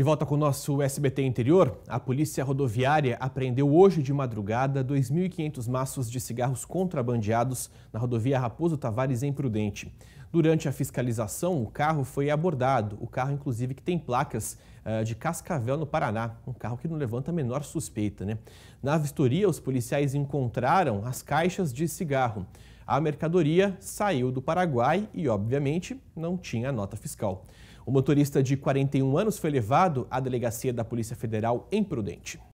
De volta com o nosso SBT interior, a Polícia Rodoviária apreendeu hoje de madrugada 2.500 maços de cigarros contrabandeados na rodovia Raposo Tavares em Prudente. Durante a fiscalização, o carro foi abordado, o carro inclusive que tem placas uh, de Cascavel no Paraná, um carro que não levanta a menor suspeita, né? Na vistoria, os policiais encontraram as caixas de cigarro. A mercadoria saiu do Paraguai e, obviamente, não tinha nota fiscal. O motorista de 41 anos foi levado à delegacia da Polícia Federal em Prudente.